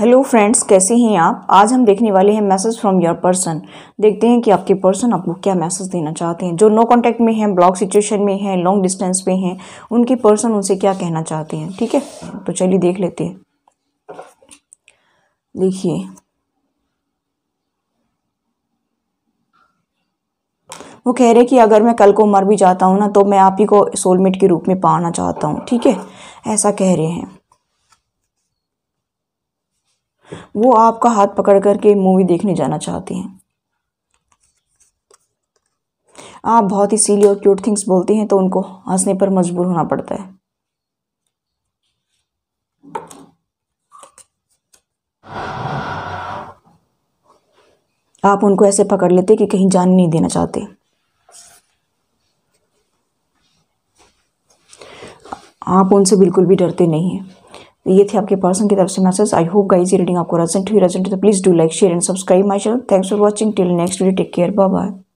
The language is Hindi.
हेलो फ्रेंड्स कैसे हैं आप आज हम देखने वाले हैं मैसेज फ्रॉम योर पर्सन देखते हैं कि आपके पर्सन आपको क्या मैसेज देना चाहते हैं जो नो कांटेक्ट में हैं ब्लॉक सिचुएशन में हैं लॉन्ग डिस्टेंस पे हैं उनके पर्सन उनसे क्या कहना चाहते हैं ठीक है तो चलिए देख लेते हैं देखिए वो कह रहे कि अगर मैं कल को मर भी जाता हूँ ना तो मैं आप ही को सोलमेट के रूप में पाना चाहता हूँ ठीक है ऐसा कह रहे हैं वो आपका हाथ पकड़ करके मूवी देखने जाना चाहती हैं आप बहुत ही सीली और क्यूट थिंग्स बोलती हैं तो उनको हंसने पर मजबूर होना पड़ता है आप उनको ऐसे पकड़ लेते कि कहीं जान नहीं देना चाहते आप उनसे बिल्कुल भी डरते नहीं हैं ये थे आपके पर्सन की तरफ से मैसेज आई होप गाइज ये रीडिंग आपको रेजेंट हुई रेजेंट तो please do like share and subscribe my channel thanks for watching till next video take care bye bye